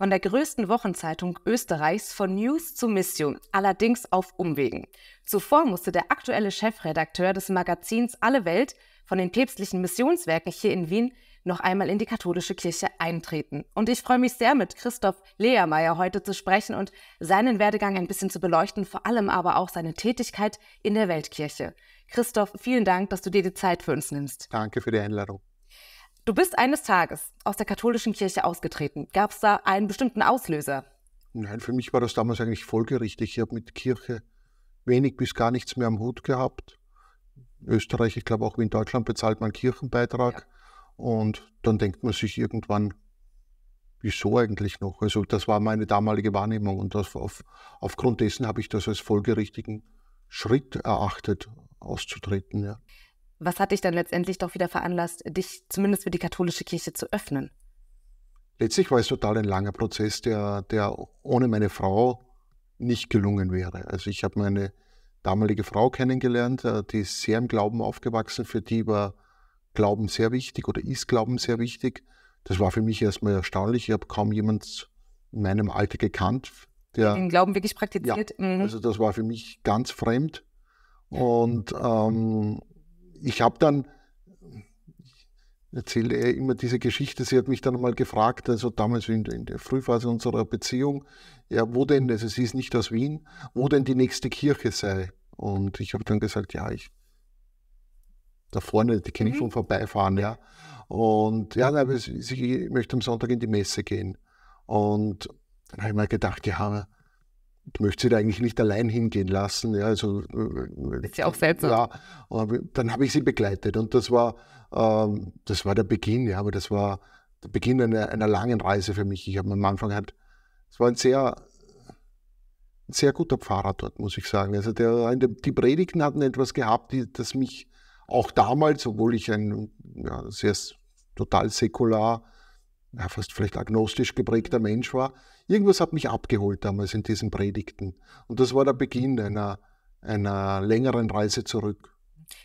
von der größten Wochenzeitung Österreichs von News zu Mission, allerdings auf Umwegen. Zuvor musste der aktuelle Chefredakteur des Magazins Alle Welt von den päpstlichen Missionswerken hier in Wien noch einmal in die katholische Kirche eintreten. Und ich freue mich sehr, mit Christoph Leermeier heute zu sprechen und seinen Werdegang ein bisschen zu beleuchten, vor allem aber auch seine Tätigkeit in der Weltkirche. Christoph, vielen Dank, dass du dir die Zeit für uns nimmst. Danke für die Einladung. Du bist eines Tages aus der katholischen Kirche ausgetreten. Gab es da einen bestimmten Auslöser? Nein, für mich war das damals eigentlich folgerichtig. Ich habe mit Kirche wenig bis gar nichts mehr am Hut gehabt. In Österreich, ich glaube auch wie in Deutschland, bezahlt man Kirchenbeitrag. Ja. Und dann denkt man sich irgendwann, wieso eigentlich noch? Also das war meine damalige Wahrnehmung und auf, aufgrund dessen habe ich das als folgerichtigen Schritt erachtet, auszutreten. Ja was hat dich dann letztendlich doch wieder veranlasst, dich zumindest für die katholische Kirche zu öffnen? Letztlich war es total ein langer Prozess, der, der ohne meine Frau nicht gelungen wäre. Also ich habe meine damalige Frau kennengelernt, äh, die ist sehr im Glauben aufgewachsen. Für die war Glauben sehr wichtig oder ist Glauben sehr wichtig. Das war für mich erstmal erstaunlich. Ich habe kaum jemanden in meinem Alter gekannt, der den Glauben wirklich praktiziert. Ja, mhm. Also das war für mich ganz fremd. Ja. Und ähm, ich habe dann, erzähle er immer diese Geschichte, sie hat mich dann mal gefragt, also damals in, in der Frühphase unserer Beziehung, ja, wo denn, also sie ist nicht aus Wien, wo denn die nächste Kirche sei. Und ich habe dann gesagt, ja, ich da vorne, die kann mhm. ich schon vorbeifahren, ja. Und ja, nein, ich möchte am Sonntag in die Messe gehen. Und dann habe ich mir gedacht, ja, möchte sie halt da eigentlich nicht allein hingehen lassen. Ja, also, äh, ist ja auch seltsam. Ja, und dann habe ich sie begleitet und das war, ähm, das war der Beginn, ja, aber das war der Beginn einer, einer langen Reise für mich. Ich habe am Anfang halt, es war ein sehr, ein sehr guter Pfarrer dort, muss ich sagen. Also der, die Predigten hatten etwas gehabt, die, das mich auch damals, obwohl ich ein ja, sehr total säkular, ja, fast vielleicht agnostisch geprägter Mensch war, Irgendwas hat mich abgeholt damals in diesen Predigten. Und das war der Beginn einer, einer längeren Reise zurück.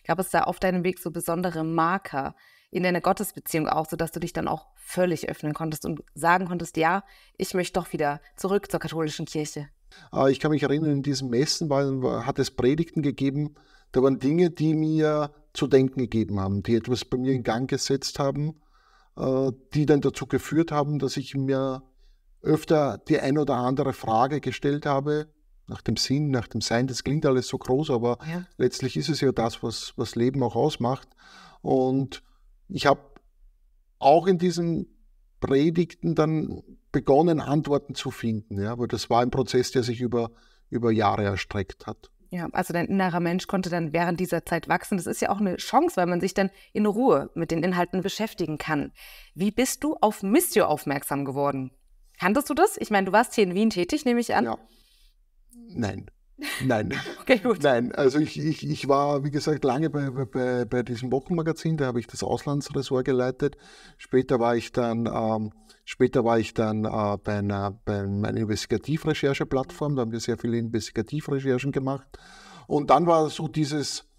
Gab es da auf deinem Weg so besondere Marker in deiner Gottesbeziehung auch, sodass du dich dann auch völlig öffnen konntest und sagen konntest, ja, ich möchte doch wieder zurück zur katholischen Kirche? Ah, ich kann mich erinnern, in diesen Messen war, hat es Predigten gegeben, da waren Dinge, die mir zu denken gegeben haben, die etwas bei mir in Gang gesetzt haben, äh, die dann dazu geführt haben, dass ich mir öfter die ein oder andere Frage gestellt habe, nach dem Sinn, nach dem Sein. Das klingt alles so groß, aber ja. letztlich ist es ja das, was, was Leben auch ausmacht. Und ich habe auch in diesen Predigten dann begonnen, Antworten zu finden. Ja? Aber das war ein Prozess, der sich über, über Jahre erstreckt hat. Ja, also dein innerer Mensch konnte dann während dieser Zeit wachsen. Das ist ja auch eine Chance, weil man sich dann in Ruhe mit den Inhalten beschäftigen kann. Wie bist du auf Missio aufmerksam geworden? Kanntest du das? Ich meine, du warst hier in Wien tätig, nehme ich an. Ja. Nein. Nein. okay, gut. Nein, also ich, ich, ich war, wie gesagt, lange bei, bei, bei diesem Wochenmagazin, da habe ich das Auslandsressort geleitet. Später war ich dann, ähm, später war ich dann äh, bei, einer, bei einer Investigativrecherche-Plattform, da haben wir sehr viele Investigativrecherchen gemacht. Und dann war so dieses,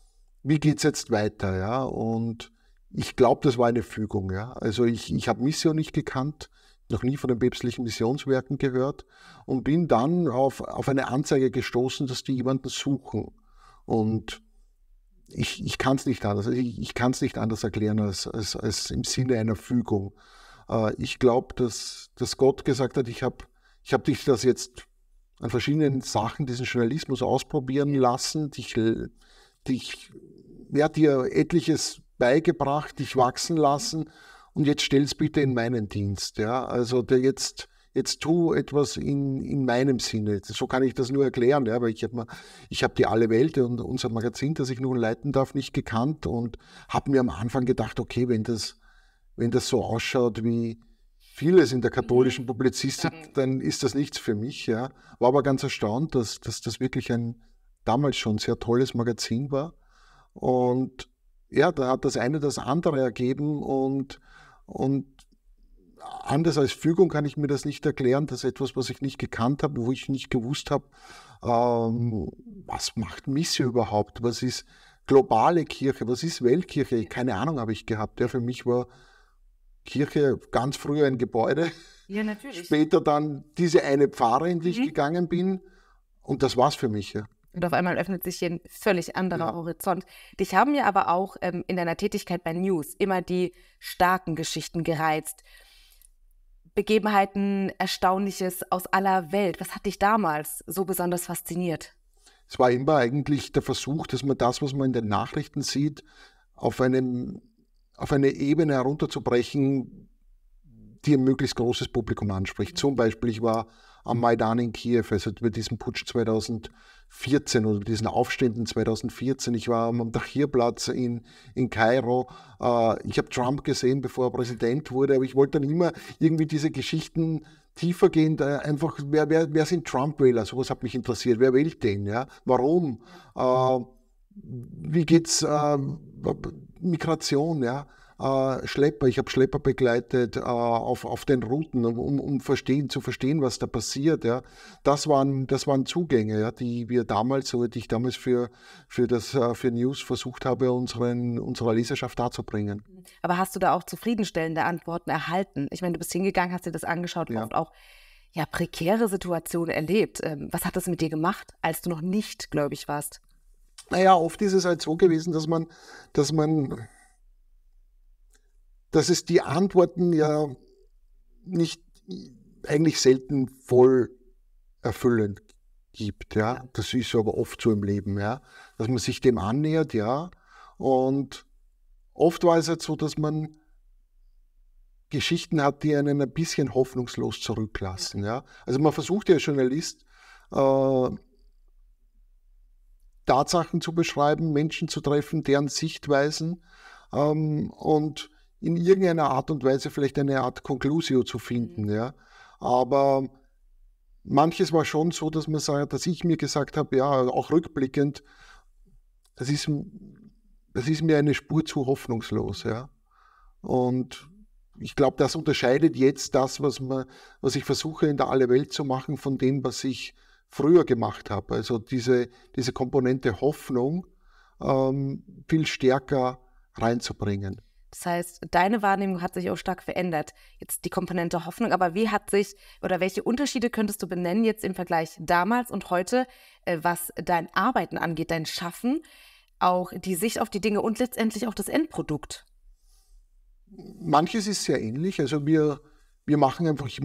wie geht es jetzt weiter, ja? Und ich glaube, das war eine Fügung, ja. Also ich, ich habe Mission nicht gekannt noch nie von den päpstlichen Missionswerken gehört und bin dann auf, auf eine Anzeige gestoßen, dass die jemanden suchen. Und ich, ich kann es nicht anders, ich, ich nicht anders erklären als, als, als, im Sinne einer Fügung. Äh, ich glaube, dass, dass Gott gesagt hat, ich habe ich hab dich das jetzt an verschiedenen Sachen, diesen Journalismus ausprobieren lassen, dich, dich ja, dir etliches beigebracht, dich wachsen lassen und jetzt stell's bitte in meinen Dienst. Ja? Also der jetzt, jetzt tu etwas in, in meinem Sinne. So kann ich das nur erklären, ja, weil ich habe hab die Alle Welt und unser Magazin, das ich nun leiten darf, nicht gekannt und habe mir am Anfang gedacht, okay, wenn das, wenn das so ausschaut wie vieles in der katholischen mhm. Publizistik, dann ist das nichts für mich. Ja. War aber ganz erstaunt, dass, dass das wirklich ein damals schon sehr tolles Magazin war. Und ja, da hat das eine das andere ergeben und und anders als Fügung kann ich mir das nicht erklären, dass etwas, was ich nicht gekannt habe, wo ich nicht gewusst habe, ähm, was macht Misse überhaupt, was ist globale Kirche, was ist Weltkirche, keine Ahnung habe ich gehabt. Ja, für mich war Kirche ganz früher ein Gebäude. Ja, natürlich. Später dann diese eine Pfarre, in die mhm. ich gegangen bin. Und das war's für mich. Ja. Und auf einmal öffnet sich hier ein völlig anderer ja. Horizont. Dich haben ja aber auch ähm, in deiner Tätigkeit bei News immer die starken Geschichten gereizt. Begebenheiten, Erstaunliches aus aller Welt. Was hat dich damals so besonders fasziniert? Es war immer eigentlich der Versuch, dass man das, was man in den Nachrichten sieht, auf, einem, auf eine Ebene herunterzubrechen, die ein möglichst großes Publikum anspricht. Mhm. Zum Beispiel, ich war am Maidan in Kiew, also mit diesem Putsch 2014 oder mit diesen Aufständen 2014. Ich war am Tahrirplatz in, in Kairo. Äh, ich habe Trump gesehen, bevor er Präsident wurde, aber ich wollte dann immer irgendwie diese Geschichten tiefergehend einfach, wer, wer, wer sind Trump-Wähler? Sowas hat mich interessiert. Wer wählt den? Ja? Warum? Äh, wie geht's äh, Migration? Ja? äh, Schlepper, ich habe Schlepper begleitet äh, auf, auf den Routen, um, um verstehen, zu verstehen, was da passiert. Ja. Das, waren, das waren Zugänge, ja, die wir damals, oder die ich damals für, für, das, äh, für News versucht habe, unseren, unserer Leserschaft darzubringen. Aber hast du da auch zufriedenstellende Antworten erhalten? Ich meine, du bist hingegangen, hast dir das angeschaut, ja. oft auch ja, prekäre Situationen erlebt. Ähm, was hat das mit dir gemacht, als du noch nicht gläubig warst? Naja, oft ist es halt so gewesen, dass man, dass man dass es die Antworten ja nicht eigentlich selten voll erfüllend gibt. Ja? Das ist aber oft so im Leben, ja? dass man sich dem annähert, ja. Und oft war es halt so, dass man Geschichten hat, die einen ein bisschen hoffnungslos zurücklassen. Ja? Also man versucht ja als Journalist äh, Tatsachen zu beschreiben, Menschen zu treffen, deren Sichtweisen ähm, und in irgendeiner Art und Weise vielleicht eine Art Conclusio zu finden. Mhm. Ja. Aber manches war schon so, dass man sagt, dass ich mir gesagt habe, ja, auch rückblickend, das ist, das ist mir eine Spur zu hoffnungslos, ja. Und ich glaube, das unterscheidet jetzt das, was man, was ich versuche in der Alle Welt zu machen, von dem, was ich früher gemacht habe. Also diese, diese Komponente Hoffnung ähm, viel stärker reinzubringen. Das heißt, deine Wahrnehmung hat sich auch stark verändert. Jetzt die Komponente Hoffnung, aber wie hat sich oder welche Unterschiede könntest du benennen jetzt im Vergleich damals und heute, äh, was dein Arbeiten angeht, dein Schaffen, auch die Sicht auf die Dinge und letztendlich auch das Endprodukt? Manches ist sehr ähnlich. Also wir, wir machen einfach, ich,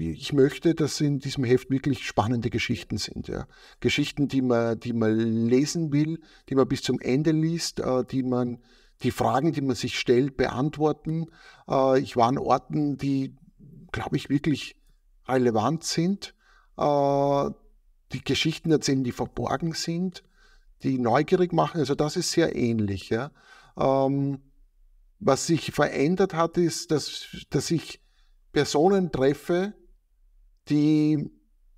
ich möchte, dass in diesem Heft wirklich spannende Geschichten sind. Ja. Geschichten, die man, die man lesen will, die man bis zum Ende liest, äh, die man die Fragen, die man sich stellt, beantworten. Äh, ich war an Orten, die, glaube ich, wirklich relevant sind, äh, die Geschichten erzählen, die verborgen sind, die neugierig machen. Also das ist sehr ähnlich. Ja. Ähm, was sich verändert hat, ist, dass, dass ich Personen treffe, die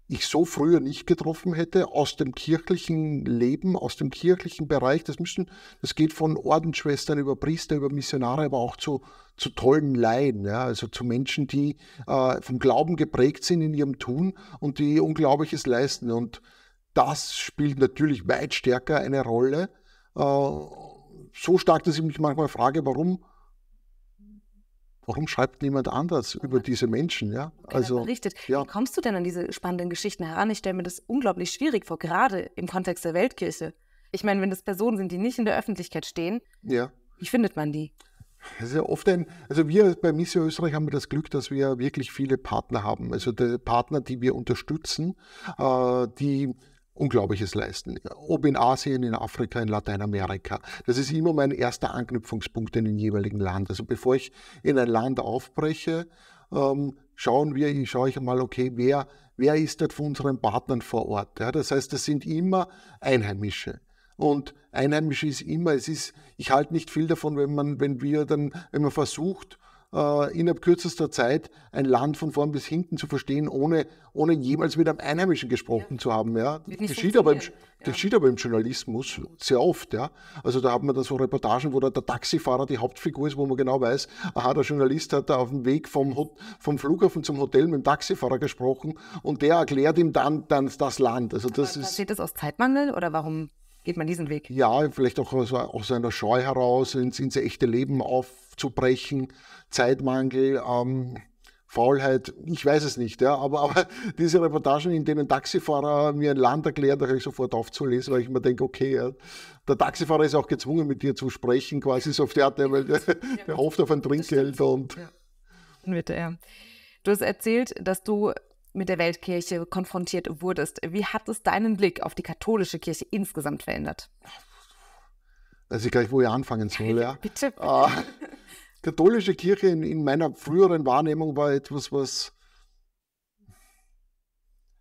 ich so früher nicht getroffen hätte, aus dem kirchlichen Leben, aus dem kirchlichen Bereich. Das müssen, das geht von Ordensschwestern über Priester, über Missionare, aber auch zu, zu tollen Laien, ja, also zu Menschen, die äh, vom Glauben geprägt sind in ihrem Tun und die Unglaubliches leisten. Und das spielt natürlich weit stärker eine Rolle. Äh, so stark, dass ich mich manchmal frage, warum Warum schreibt niemand anders über diese Menschen? Ja? Genau, also, richtig. Ja. Wie kommst du denn an diese spannenden Geschichten heran? Ich stelle mir das unglaublich schwierig vor, gerade im Kontext der Weltkirche. Ich meine, wenn das Personen sind, die nicht in der Öffentlichkeit stehen, ja. wie findet man die? Das ist ja oft ein, also wir bei Missio Österreich haben wir das Glück, dass wir wirklich viele Partner haben. Also die Partner, die wir unterstützen, äh, die Unglaubliches leisten. Ob in Asien, in Afrika, in Lateinamerika. Das ist immer mein erster Anknüpfungspunkt in den jeweiligen Land. Also bevor ich in ein Land aufbreche, ähm, schauen wir, schaue ich mal, okay, wer, wer ist dort von unseren Partnern vor Ort? Ja? Das heißt, das sind immer Einheimische. Und Einheimische ist immer, es ist, ich halte nicht viel davon, wenn man, wenn wir dann, wenn man versucht, äh, innerhalb kürzester Zeit ein Land von vorn bis hinten zu verstehen, ohne, ohne jemals mit einem Einheimischen gesprochen ja. zu haben. Ja. Das, geschieht aber im, ja. geschieht aber im Journalismus sehr oft. Ja. Also da haben wir dann so Reportagen, wo der, der Taxifahrer die Hauptfigur ist, wo man genau weiß, aha, der Journalist hat da auf dem Weg vom, vom Flughafen zum Hotel mit dem Taxifahrer gesprochen und der erklärt ihm dann, dann das Land. Also das aber, ist, passiert das aus Zeitmangel oder warum? geht man diesen Weg. Ja, vielleicht auch aus, aus einer Scheu heraus, ins, ins echte Leben aufzubrechen, Zeitmangel, ähm, Faulheit, ich weiß es nicht, ja, aber, aber diese Reportagen, in denen Taxifahrer mir ein Land erklären, da höre ich sofort aufzulesen, weil ich mir denke, okay, ja, der Taxifahrer ist auch gezwungen, mit dir zu sprechen, quasi so auf der Art, weil der, der hofft auf ein Trinkgeld und. Ja. Bitte, ja. Du hast erzählt, dass du mit der Weltkirche konfrontiert wurdest. Wie hat es deinen Blick auf die katholische Kirche insgesamt verändert? Weiß ich gleich, wo ich anfangen soll, ja? Bitte. Äh, katholische Kirche in, in, meiner früheren Wahrnehmung war etwas, was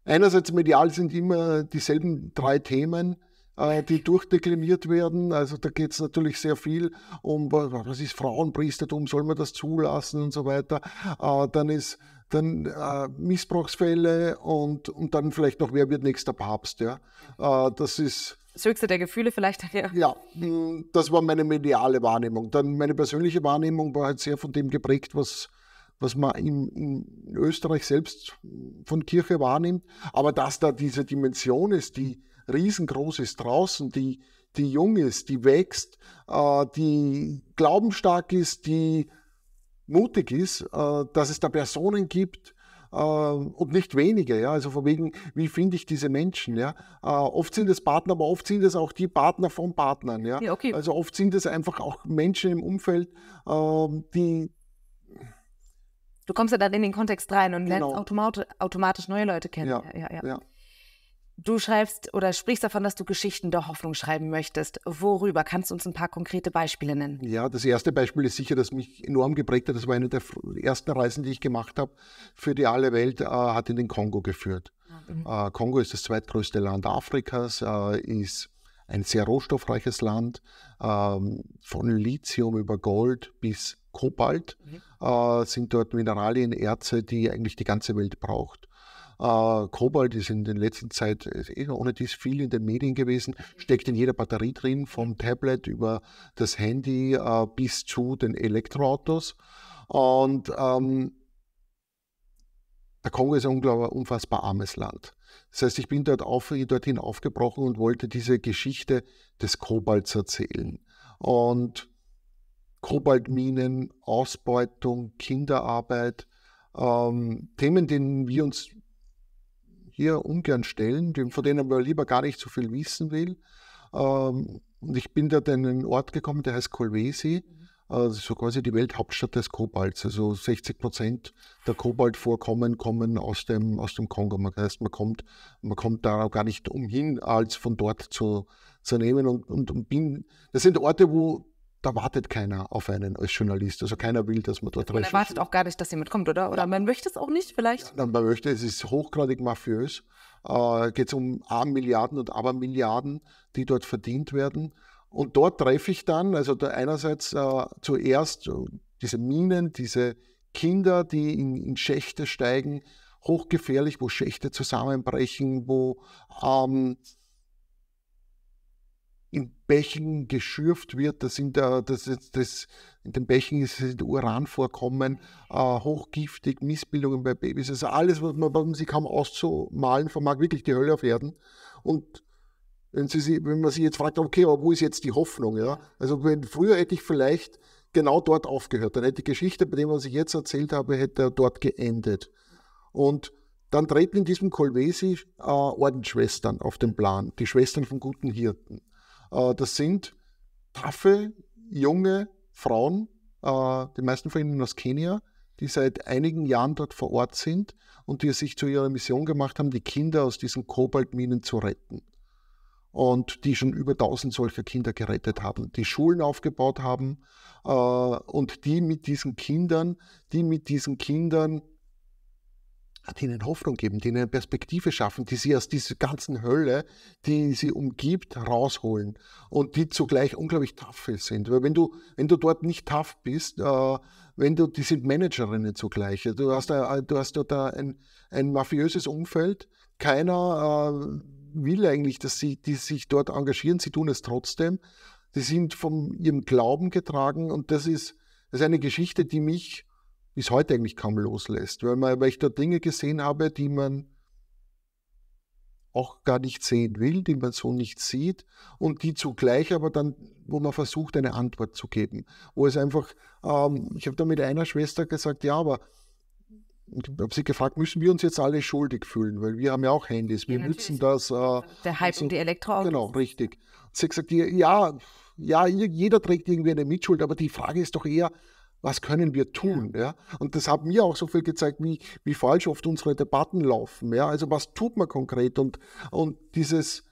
einerseits medial sind immer dieselben drei Themen, äh, die durchdekliniert werden. Also da geht es natürlich sehr viel um, was ist Frauenpriestertum, soll man das zulassen und so weiter. Äh, dann ist dann äh, Missbrauchsfälle und, und dann vielleicht noch, wer wird nächster Papst. Ja? Äh, das ist. Das höchste der Gefühle vielleicht. Ja. ja, hm, das war meine mediale Wahrnehmung. Dann meine persönliche Wahrnehmung war halt sehr von dem geprägt, was, was man in, in Österreich selbst von Kirche wahrnimmt. Aber dass da diese Dimension ist, die riesengroß ist draußen, die, die jung ist, die wächst, äh, die glaubensstark ist, die mutig ist, äh, dass es da Personen gibt, äh, und nicht wenige, ja, also von wegen, wie finde ich diese Menschen, ja. Äh, oft sind es Partner, aber oft sind es auch die Partner von Partnern, ja. ja okay. Also oft sind es einfach auch Menschen im Umfeld, ähm, die, Du kommst ja dann in den Kontext rein und lernst genau. automatisch neue Leute kennen. Ja, ja, ja. ja. Du schreibst oder sprichst davon, dass du Geschichten der Hoffnung schreiben möchtest. Worüber? Kannst du uns ein paar konkrete Beispiele nennen? Ja, das erste Beispiel ist sicher, das mich enorm geprägt hat. Das war eine der ersten Reisen, die ich gemacht habe für die alle Welt, äh, hat in den Kongo geführt. Ah, mhm. Äh, Kongo ist das zweitgrößte Land Afrikas, äh, ist ein sehr rohstoffreiches Land, ähm, von Lithium über Gold bis Kobalt mhm. Äh, sind dort Mineralien, Erze, die eigentlich die ganze Welt braucht. Äh, Kobalt ist in der letzten Zeit eh ohne dies viel in den Medien gewesen, mhm. steckt in jeder Batterie drin, vom Tablet über das Handy äh, bis zu den Elektroautos. Und ähm, der Kongo ist ein unglaublich unfassbar armes Land. Das heißt, ich bin dort auf, dorthin aufgebrochen und wollte diese Geschichte des Kobalts erzählen. Und Kobaltminen, Ausbeutung, Kinderarbeit, ähm, Themen, denen wir uns hier ungern stellen, von denen man lieber gar nicht so viel wissen will. Ähm, und ich bin da dann in einen Ort gekommen, der heißt Kolwesi. Mhm. Also so quasi die Welthauptstadt des Kobalts. Also 60 Prozent der Kobaltvorkommen kommen aus dem, aus dem Kongo. Das heißt, man kommt, man kommt da gar nicht umhin, als von dort zu, zu nehmen. Und, und, und bin, das sind Orte, wo da wartet keiner auf einen als Journalist. Also keiner will, dass man dort recherchiert. Man erwartet auch gar nicht, dass jemand kommt, oder? Oder ja. man möchte es auch nicht vielleicht? Ja, man möchte, es ist hochgradig mafiös. Äh, Geht es um A Milliarden und Abermilliarden, die dort verdient werden. Und dort treffe ich dann, also da einerseits äh, zuerst diese Minen, diese Kinder, die in, in Schächte steigen, hochgefährlich, wo Schächte zusammenbrechen, wo ähm, in Bächen geschürft wird. Das sind, äh, das, das, das, in den Bächen sind Uranvorkommen, äh, hochgiftig, Missbildungen bei Babys. Also alles, was man, was man sich kaum auszumalen vermag, wirklich die Hölle auf Erden. Und wenn, sie, wenn man sich jetzt fragt, okay, aber wo ist jetzt die Hoffnung? Ja? Also wenn, früher hätte ich vielleicht genau dort aufgehört. Dann hätte die Geschichte, bei dem, was ich jetzt erzählt habe, hätte dort geendet. Und dann treten in diesem Kolvesi äh, Ordensschwestern auf den Plan, die Schwestern von guten Hirten. Äh, das sind taffe, junge Frauen, äh, die meisten von ihnen aus Kenia, die seit einigen Jahren dort vor Ort sind und die es sich zu ihrer Mission gemacht haben, die Kinder aus diesen Kobaltminen zu retten. Und die schon über 1000 solcher Kinder gerettet haben, die Schulen aufgebaut haben äh, und die mit diesen Kindern, die mit diesen Kindern ihnen Hoffnung geben, die denen Perspektive schaffen, die sie aus dieser ganzen Hölle, die sie umgibt, rausholen und die zugleich unglaublich tough sind. Weil wenn du, wenn du dort nicht tough bist, äh, wenn du, die sind Managerinnen zugleich. Du hast, da, du hast dort ein, ein mafiöses Umfeld. Keiner äh, will eigentlich, dass sie die sich dort engagieren. Sie tun es trotzdem. Sie sind von ihrem Glauben getragen und das ist, das ist eine Geschichte, die mich bis heute eigentlich kaum loslässt, weil, man, weil ich da Dinge gesehen habe, die man auch gar nicht sehen will, die man so nicht sieht und die zugleich aber dann, wo man versucht, eine Antwort zu geben. Wo es einfach, ähm, ich habe da mit einer Schwester gesagt, ja, aber ich habe sie gefragt, müssen wir uns jetzt alle schuldig fühlen, weil wir haben ja auch Handys, wir ja, nutzen das. Äh, Der Hype so, um die Elektroautos. Genau, richtig. sie hat gesagt, ja, ja, jeder trägt irgendwie eine Mitschuld, aber die Frage ist doch eher, was können wir tun? Ja. ja? Und das hat mir auch so viel gezeigt, wie, wie falsch oft unsere Debatten laufen. Ja? Also was tut man konkret? Und, und dieses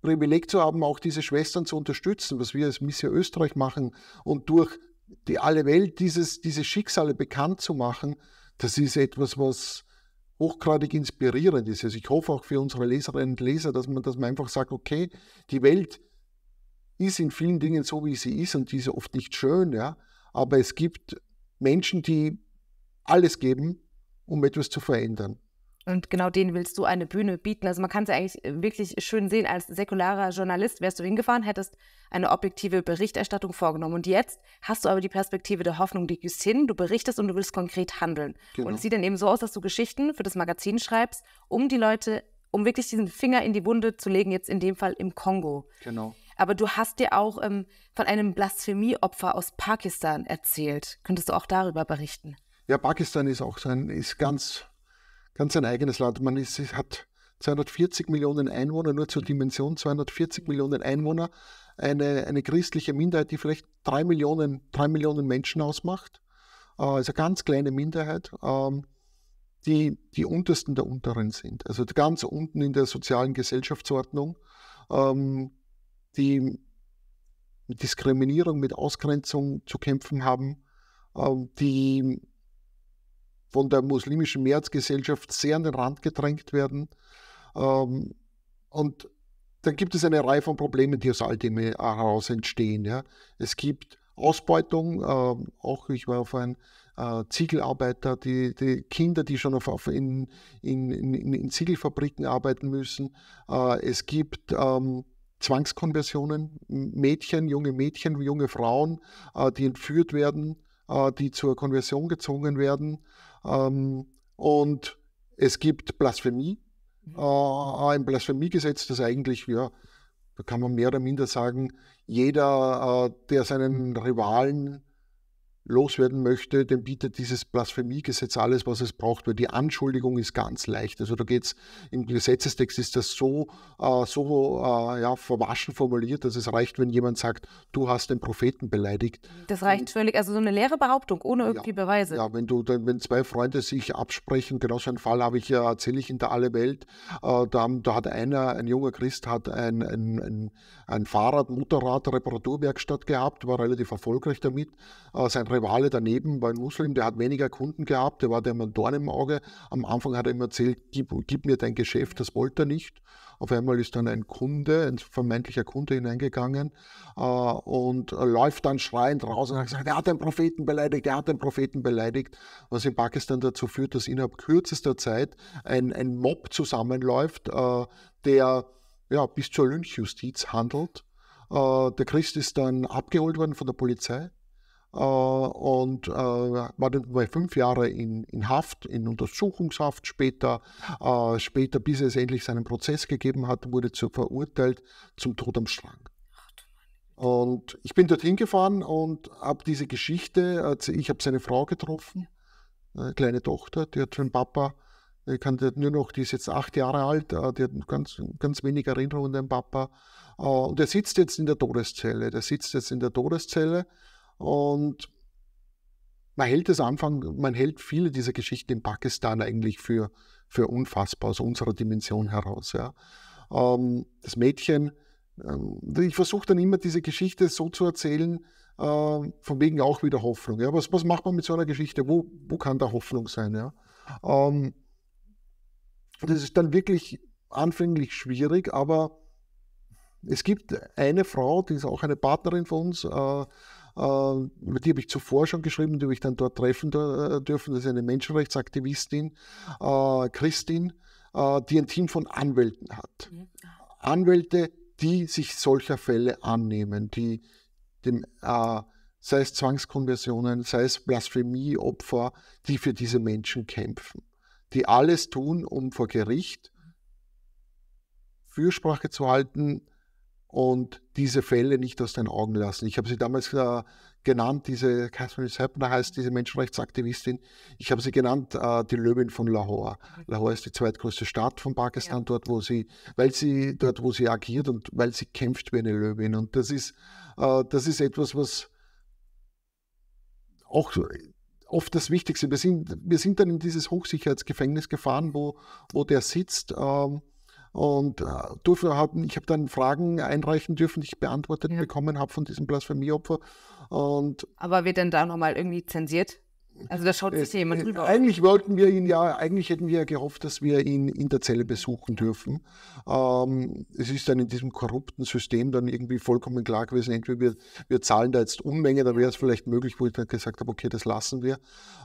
Privileg zu haben, auch diese Schwestern zu unterstützen, was wir als Missia Österreich machen und durch die alle Welt dieses, diese Schicksale bekannt zu machen, das ist etwas, was hochgradig inspirierend ist. Also ich hoffe auch für unsere Leserinnen und Leser, dass man, dass man einfach sagt, okay, die Welt ist in vielen Dingen so, wie sie ist und die ist oft nicht schön, ja, aber es gibt Menschen, die alles geben, um etwas zu verändern. Und genau denen willst du eine Bühne bieten. Also man kann es ja eigentlich äh, wirklich schön sehen, als säkularer Journalist wärst du hingefahren, hättest eine objektive Berichterstattung vorgenommen. Und jetzt hast du aber die Perspektive der Hoffnung, du gehst hin, du berichtest und du willst konkret handeln. Genau. Und es sieht dann eben so aus, dass du Geschichten für das Magazin schreibst, um die Leute, um wirklich diesen Finger in die Wunde zu legen, jetzt in dem Fall im Kongo. Genau. Aber du hast dir auch ähm, von einem Blasphemieopfer aus Pakistan erzählt. Könntest du auch darüber berichten? Ja, Pakistan ist auch sein, ist ganz, ganz ein eigenes Land. Man ist, hat 240 Millionen Einwohner, nur zur Dimension 240 Millionen Einwohner, eine, eine christliche Minderheit, die vielleicht drei Millionen, drei Millionen Menschen ausmacht. Äh, also eine ganz kleine Minderheit, ähm, die die untersten der unteren sind. Also ganz unten in der sozialen Gesellschaftsordnung. Ähm, die mit Diskriminierung, mit Ausgrenzung zu kämpfen haben, ähm, die von der muslimischen Mehrheitsgesellschaft sehr an den Rand gedrängt werden. Ähm, und da gibt es eine Reihe von Problemen, die aus all dem heraus entstehen. Es gibt Ausbeutung, ähm, auch ich war auf ein äh, Ziegelarbeiter, die, die, Kinder, die schon auf, auf in, in, in, in, Ziegelfabriken arbeiten müssen. Äh, es gibt Zwangskonversionen, Mädchen, junge Mädchen, junge Frauen, äh, die entführt werden, äh, die zur Konversion gezwungen werden. Ähm, und es gibt Blasphemie, mhm. äh, ein Blasphemiegesetz, das eigentlich, ja, da kann man mehr oder minder sagen, jeder, der seinen mhm. Rivalen loswerden möchte, dem bietet dieses Blasphemiegesetz alles, was es braucht, weil die Anschuldigung ist ganz leicht. Also da geht es, im Gesetzestext ist das so, äh, so äh, ja, verwaschen formuliert, dass es reicht, wenn jemand sagt, du hast den Propheten beleidigt. Das reicht Und, völlig, also so eine leere Behauptung ohne irgendwie ja, Beweise. Ja, wenn du wenn zwei Freunde sich absprechen, genau so einen Fall habe ich ja, erzähle ich in der alle Welt, äh, da, da, hat einer, ein junger Christ, hat ein, ein, ein, ein Fahrrad, Mutterrad, Reparaturwerkstatt gehabt, war relativ erfolgreich damit. Äh, sein Rivale daneben war ein Muslim, der hat weniger Kunden gehabt, der war der immer ein Dorn im Auge. Am Anfang hat er ihm erzählt, gib, gib mir dein Geschäft, das wollte er nicht. Auf einmal ist dann ein Kunde, ein vermeintlicher Kunde hineingegangen äh, und läuft dann schreiend raus und hat gesagt, er hat den Propheten beleidigt, er hat den Propheten beleidigt, was in Pakistan dazu führt, dass innerhalb kürzester Zeit ein, ein Mob zusammenläuft, äh, der ja, bis zur Lynchjustiz handelt. Äh, der Christ ist dann abgeholt worden von der Polizei äh, und äh, war dann über fünf Jahre in, in Haft, in Untersuchungshaft später. Äh, später, bis es endlich seinen Prozess gegeben hat, wurde zu verurteilt zum Tod am Strang. Und ich bin dorthin gefahren und habe diese Geschichte, ich habe seine Frau getroffen, eine kleine Tochter, die hat für den Papa, ich kann, nur noch, die ist jetzt acht Jahre alt, die hat ganz, ganz wenig Erinnerungen an den Papa. Und er sitzt jetzt in der Todeszelle, der sitzt jetzt in der Todeszelle und man hält es Anfang, man hält viele dieser Geschichten in Pakistan eigentlich für, für unfassbar aus unserer Dimension heraus. Ja. Ähm, das Mädchen, ähm, ich versuche dann immer diese Geschichte so zu erzählen, äh, von wegen auch wieder Hoffnung. Ja. Was, was macht man mit so einer Geschichte? Wo, wo kann da Hoffnung sein? Ja? Ähm, das ist dann wirklich anfänglich schwierig, aber es gibt eine Frau, die ist auch eine Partnerin von uns, äh, über ähm, die habe ich zuvor schon geschrieben, die habe ich dann dort treffen äh, dürfen. Das ist eine Menschenrechtsaktivistin, äh, Christin, äh, die ein Team von Anwälten hat. Mhm. Ah. Anwälte, die sich solcher Fälle annehmen, die dem, äh, sei es Zwangskonversionen, sei es Blasphemieopfer, die für diese Menschen kämpfen, die alles tun, um vor Gericht mhm. Fürsprache zu halten, und diese Fälle nicht aus den Augen lassen. Ich habe sie damals äh, genannt, diese Catherine Sapner heißt diese Menschenrechtsaktivistin. Ich habe sie genannt, äh, die Löwin von Lahore. Mhm. Lahore ist die zweitgrößte Stadt von Pakistan, ja. dort wo sie, weil sie dort wo sie agiert und weil sie kämpft wie eine Löwin. Und das ist, äh, das ist etwas, was auch oft das Wichtigste. Wir sind, wir sind dann in dieses Hochsicherheitsgefängnis gefahren, wo, wo der sitzt. Ähm, und äh, dürfen, hab, ich habe dann Fragen einreichen dürfen, die ich beantwortet ja. bekommen habe von diesem Blasphemieopfer. Und Aber wird denn da nochmal irgendwie zensiert? Also da schaut sich ja äh, jemand äh, drüber. Eigentlich wollten wir ihn ja, eigentlich hätten wir gehofft, dass wir ihn in der Zelle besuchen dürfen. Ähm, es ist dann in diesem korrupten System dann irgendwie vollkommen klar gewesen, entweder wir, wir zahlen da jetzt Unmenge, dann wäre es vielleicht möglich, wo ich dann gesagt habe, okay, das lassen wir.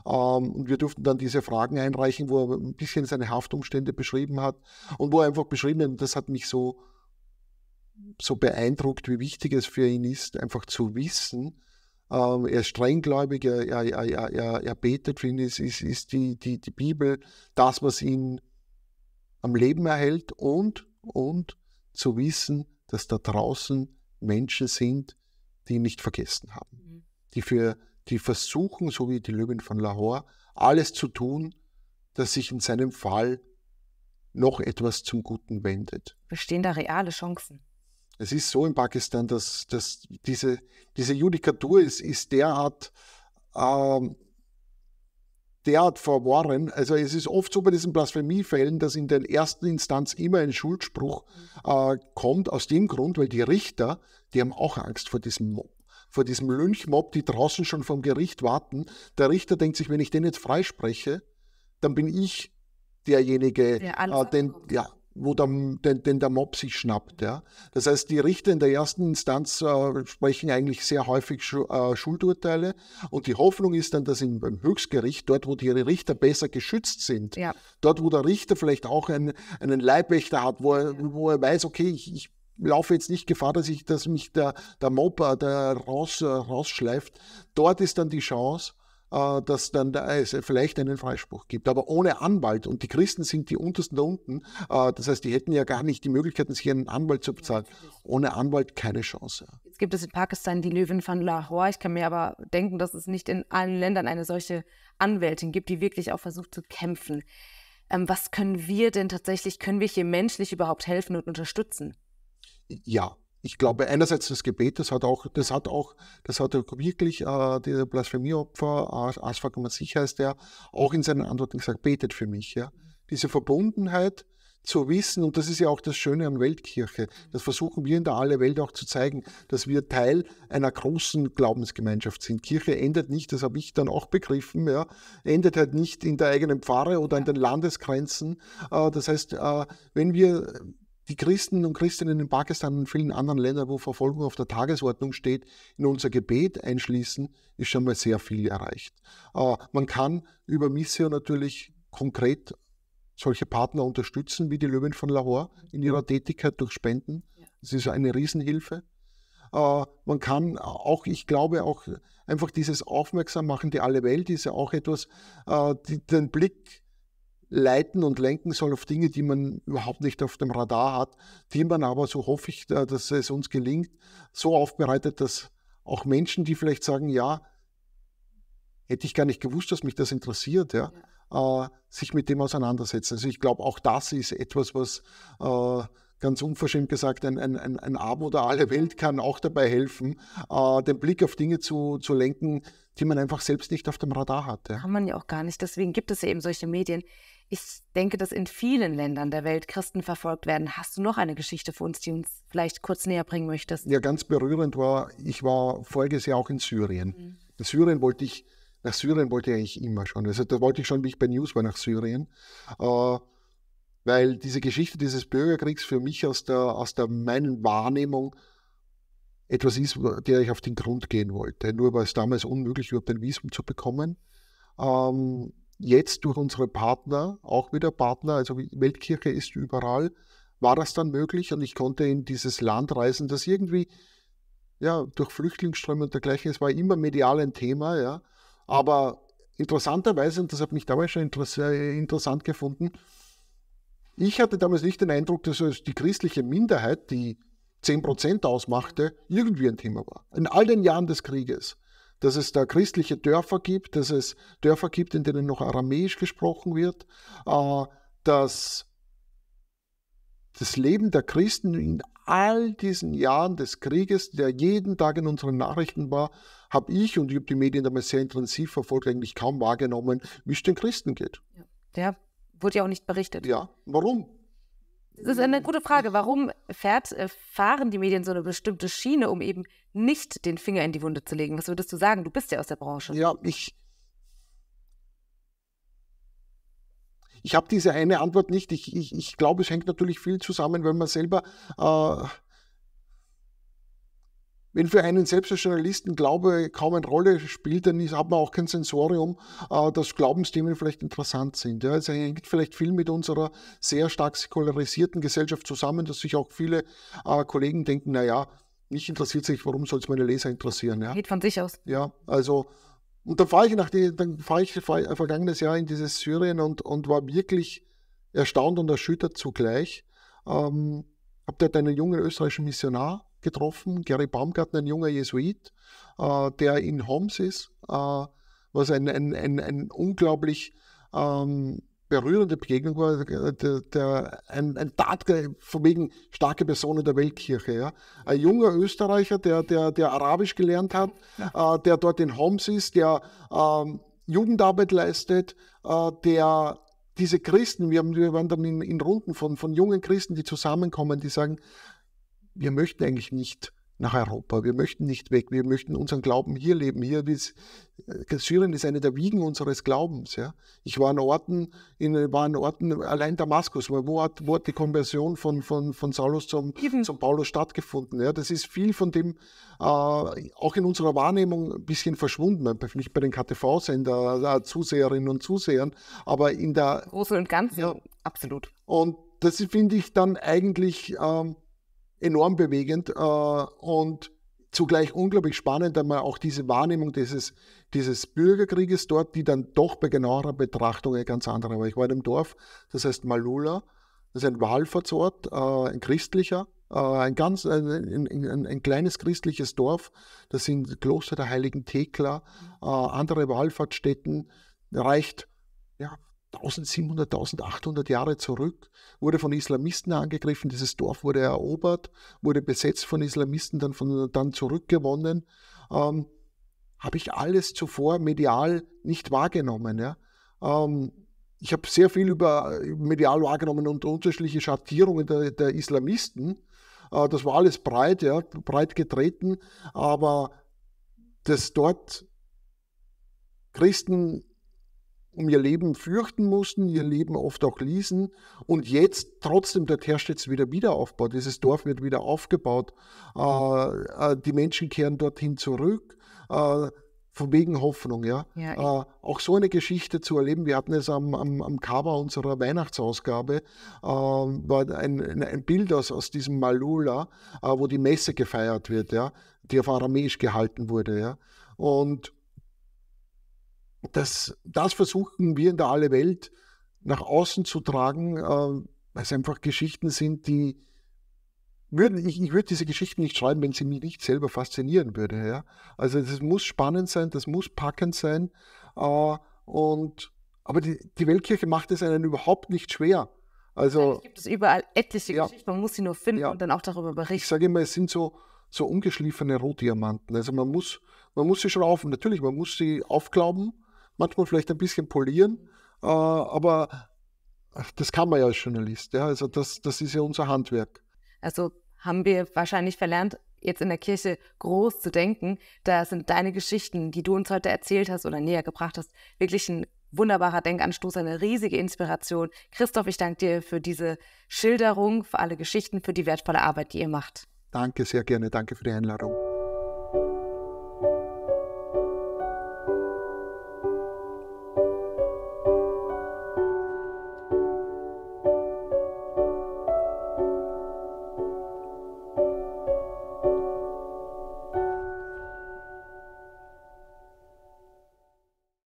Ähm, und wir durften dann diese Fragen einreichen, wo er ein bisschen seine Haftumstände beschrieben hat und wo er einfach beschrieben hat, das hat mich so, so beeindruckt, wie wichtig es für ihn ist, einfach zu wissen, ähm, er ist strenggläubig, er, er, er, er, betet finde ich, ist, ist, die, die, die Bibel das, was ihn am Leben erhält und, und zu wissen, dass da draußen Menschen sind, die ihn nicht vergessen haben, mhm. die, für, die versuchen, so wie die Löwin von Lahore, alles zu tun, dass sich in seinem Fall noch etwas zum Guten wendet. Bestehen da reale Chancen? Es ist so in Pakistan, dass, dass diese, diese Judikatur ist, ist derart, ähm, derart verworren. Also es ist oft so bei diesen Blasphemiefällen, dass in der ersten Instanz immer ein Schuldspruch äh, kommt, aus dem Grund, weil die Richter, die haben auch Angst vor diesem Mob vor diesem Lynchmob, die draußen schon vom Gericht warten. Der Richter denkt sich, wenn ich den jetzt freispreche, dann bin ich derjenige, der äh, den, ja, wo der, den, den der Mob sich schnappt. Ja. Das heißt, die Richter in der ersten Instanz äh, sprechen eigentlich sehr häufig Schu äh, Schuldurteile und die Hoffnung ist dann, dass in, beim Höchstgericht, dort wo die Richter besser geschützt sind, ja. dort wo der Richter vielleicht auch einen, einen Leibwächter hat, wo er, wo er weiß, okay, ich, ich laufe jetzt nicht Gefahr, dass, ich, dass mich der, der Mob äh, der raus, äh, rausschleift. Dort ist dann die Chance, äh, dass dann der ISF vielleicht einen Freispruch gibt, aber ohne Anwalt. Und die Christen sind die untersten da unten. Äh, das heißt, die hätten ja gar nicht die Möglichkeiten, sich einen Anwalt zu bezahlen. Ohne Anwalt keine Chance. Jetzt gibt es in Pakistan die Löwin von Lahore. Ich kann mir aber denken, dass es nicht in allen Ländern eine solche Anwältin gibt, die wirklich auch versucht zu kämpfen. Ähm, was können wir denn tatsächlich, können wir hier menschlich überhaupt helfen und unterstützen? Ja, ich glaube, einerseits das Gebet, das hat auch, das hat auch, das hat auch wirklich äh, dieser Blasphemieopfer, äh, Asfak sicher heißt er, auch in seinen Antworten gesagt, betet für mich. Ja? Diese Verbundenheit zu wissen, und das ist ja auch das Schöne an Weltkirche, das versuchen wir in der aller Welt auch zu zeigen, dass wir Teil einer großen Glaubensgemeinschaft sind. Kirche endet nicht, das habe ich dann auch begriffen, ja, endet halt nicht in der eigenen Pfarre oder in den Landesgrenzen. Äh, das heißt, äh, wenn wir die Christen und Christinnen in Pakistan und vielen anderen Ländern, wo Verfolgung auf der Tagesordnung steht, in unser Gebet einschließen, ist schon mal sehr viel erreicht. Äh, man kann über Missio natürlich konkret solche Partner unterstützen, wie die Löwen von Lahore in ihrer mhm. Tätigkeit durch Spenden. Das ist eine Riesenhilfe. Äh, man kann auch, ich glaube, auch einfach dieses Aufmerksam machen, die alle Welt ist ja auch etwas, äh, die, den Blick leiten und lenken soll auf Dinge, die man überhaupt nicht auf dem Radar hat, die man aber, so hoffe ich, äh, dass es uns gelingt, so aufbereitet, dass auch Menschen, die vielleicht sagen, ja, hätte ich gar nicht gewusst, dass mich das interessiert, ja, ja. Äh, sich mit dem auseinandersetzen. Also ich glaube, auch das ist etwas, was äh, ganz unverschämt gesagt, ein, ein, ein, ein Abo oder alle Welt kann auch dabei helfen, äh, den Blick auf Dinge zu, zu lenken, die man einfach selbst nicht auf dem Radar hat. Ja. Kann man ja auch gar nicht. Deswegen gibt es ja eben solche Medien. Ich denke, dass in vielen Ländern der Welt Christen verfolgt werden. Hast du noch eine Geschichte für uns, die uns vielleicht kurz näher bringen möchtest? Ja, ganz berührend war, ich war voriges Jahr auch in Syrien. Mhm. Syrien wollte ich, nach Syrien wollte ich eigentlich immer schon. Also da wollte ich schon, wie ich bei News war, nach Syrien. Äh, weil diese Geschichte dieses Bürgerkriegs für mich aus der, aus der meinen Wahrnehmung etwas ist, der ich auf den Grund gehen wollte. Nur war es damals unmöglich, überhaupt ein Visum zu bekommen. Ähm, jetzt durch unsere Partner, auch wieder Partner, also Weltkirche ist überall, war das dann möglich und ich konnte in dieses Land reisen, das irgendwie ja, durch Flüchtlingsströme und dergleichen, es war immer medial ein Thema, ja, aber interessanterweise, und das hat mich damals schon äh, interessant gefunden, ich hatte damals nicht den Eindruck, dass die christliche Minderheit, die 10% ausmachte, irgendwie ein Thema war. In all den Jahren des Krieges dass es da christliche Dörfer gibt, dass es Dörfer gibt, in denen noch Aramäisch gesprochen wird, äh, dass das Leben der Christen in all diesen Jahren des Krieges, der jeden Tag in unseren Nachrichten war, habe ich und ich habe die Medien damals sehr intensiv verfolgt, eigentlich kaum wahrgenommen, wie es den Christen geht. Der wurde ja auch nicht berichtet. Ja, warum? Das ist eine gute Frage. Warum fährt, äh, fahren die Medien so eine bestimmte Schiene, um eben nicht den Finger in die Wunde zu legen? Was würdest du sagen? Du bist ja aus der Branche. Ja, ich. Ich habe diese eine Antwort nicht. Ich, ich, ich glaube, es hängt natürlich viel zusammen, wenn man selber. Äh, wenn für einen selbst als Journalisten Glaube kaum eine Rolle spielt, dann hat man auch kein Sensorium, äh, dass Glaubensthemen vielleicht interessant sind. Es also hängt vielleicht viel mit unserer sehr stark säkularisierten Gesellschaft zusammen, dass sich auch viele äh, Kollegen denken, naja, mich interessiert sich, warum soll es meine Leser interessieren? Ja? Geht von sich aus. Ja, also, und dann fahre ich nach die, dann fahre ich fahr, äh, vergangenes Jahr in dieses Syrien und, und war wirklich erstaunt und erschüttert zugleich. Ähm, habe dort einen jungen österreichischen Missionar getroffen, Gary Baumgarten, ein junger Jesuit, äh, der in Homs ist, äh, was ein, ein, ein, ein unglaublich ähm, berührende Begegnung war, äh, der, der, ein, ein Tat von wegen starke Person in der Weltkirche. Ja. Ein junger Österreicher, der, der, der Arabisch gelernt hat, ja. äh, der dort in Homs ist, der ähm, Jugendarbeit leistet, äh, der diese Christen, wir, haben, wir waren dann in, in Runden von, von jungen Christen, die zusammenkommen, die sagen, wir möchten eigentlich nicht nach Europa. Wir möchten nicht weg. Wir möchten unseren Glauben hier leben. Hier Syrien äh, ist eine der Wiegen unseres Glaubens. Ja. Ich war an Orten, in, war an Orten, allein Damaskus, wo hat, wo hat die Konversion von, von, von Saulus zum, zum Paulus stattgefunden. Ja. Das ist viel von dem äh, auch in unserer Wahrnehmung ein bisschen verschwunden. Nicht bei den KTV-Sender-Zuseherinnen äh, und Zusehern, aber in der. Große und Ganze, ja, absolut. Und das finde ich dann eigentlich. Ähm, enorm bewegend äh, und zugleich unglaublich spannend einmal auch diese Wahrnehmung dieses, dieses Bürgerkrieges dort, die dann doch bei genauerer Betrachtung eine eh ganz andere war. Ich war in einem Dorf, das heißt Malula, das ist ein Wahlfahrtsort, äh, ein christlicher, äh, ein ganz, ein, ein, ein, ein, kleines christliches Dorf. Das sind Kloster der heiligen Thekla, äh, andere Wallfahrtsstätten, reicht ja, 1700, 1800 Jahre zurück, wurde von Islamisten angegriffen, dieses Dorf wurde erobert, wurde besetzt von Islamisten, dann, von, dann zurückgewonnen. Ähm, Habe ich alles zuvor medial nicht wahrgenommen. Ja? Ähm, ich habe sehr viel über medial wahrgenommen und unterschiedliche Schattierungen der, der Islamisten. Äh, das war alles breit, ja, breit getreten, aber dass dort Christen um ihr Leben fürchten mussten, ihr Leben oft auch ließen. Und jetzt trotzdem, dort herrscht jetzt wieder Wiederaufbau. Dieses Dorf wird wieder aufgebaut. Mhm. Äh, äh, die Menschen kehren dorthin zurück. Äh, von wegen Hoffnung, ja. ja äh, auch so eine Geschichte zu erleben, wir hatten es am, am, am Cover unserer Weihnachtsausgabe, äh, war ein, ein Bild aus, aus diesem Malula, äh, wo die Messe gefeiert wird, ja, die auf Aramäisch gehalten wurde, ja. Und das, das versuchen wir in der Alle Welt nach außen zu tragen, äh, weil es einfach Geschichten sind, die würden, ich, ich würde diese Geschichten nicht schreiben, wenn sie mich nicht selber faszinieren würde. Ja? Also das muss spannend sein, das muss packend sein. Äh, und, aber die, die Weltkirche macht es einen überhaupt nicht schwer. Also gibt es überall etliche ja, Geschichten, man muss sie nur finden ja, und dann auch darüber berichten. Ich sage immer, es sind so, so ungeschliffene Rohdiamanten. Also man muss, man muss sie schrauben, Natürlich, man muss sie aufglauben manchmal vielleicht ein bisschen polieren, äh, aber das kann man ja als Journalist. Ja? Also das, das ist ja unser Handwerk. Also haben wir wahrscheinlich verlernt, jetzt in der Kirche groß zu denken. Da sind deine Geschichten, die du uns heute erzählt hast oder näher gebracht hast, wirklich ein wunderbarer Denkanstoß, eine riesige Inspiration. Christoph, ich danke dir für diese Schilderung, für alle Geschichten, für die wertvolle Arbeit, die ihr macht. Danke, sehr gerne. Danke für die Einladung.